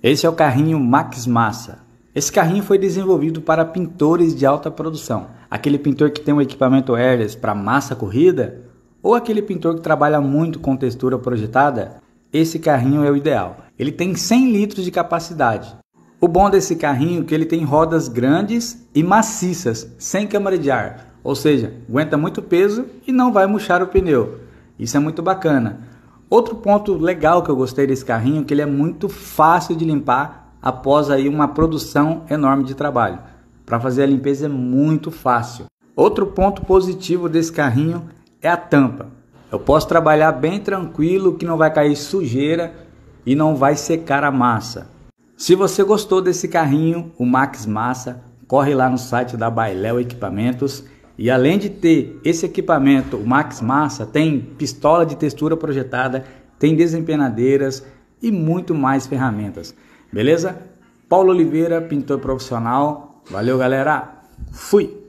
Esse é o carrinho Max Massa. Esse carrinho foi desenvolvido para pintores de alta produção. Aquele pintor que tem um equipamento airless para massa corrida ou aquele pintor que trabalha muito com textura projetada, esse carrinho é o ideal. Ele tem 100 litros de capacidade. O bom desse carrinho é que ele tem rodas grandes e maciças, sem câmara de ar, ou seja, aguenta muito peso e não vai murchar o pneu. Isso é muito bacana. Outro ponto legal que eu gostei desse carrinho é que ele é muito fácil de limpar após aí uma produção enorme de trabalho. Para fazer a limpeza é muito fácil. Outro ponto positivo desse carrinho é a tampa. Eu posso trabalhar bem tranquilo que não vai cair sujeira e não vai secar a massa. Se você gostou desse carrinho, o Max Massa, corre lá no site da Bailel Equipamentos e além de ter esse equipamento, o Max Massa tem pistola de textura projetada, tem desempenadeiras e muito mais ferramentas. Beleza? Paulo Oliveira, pintor profissional. Valeu, galera. Fui.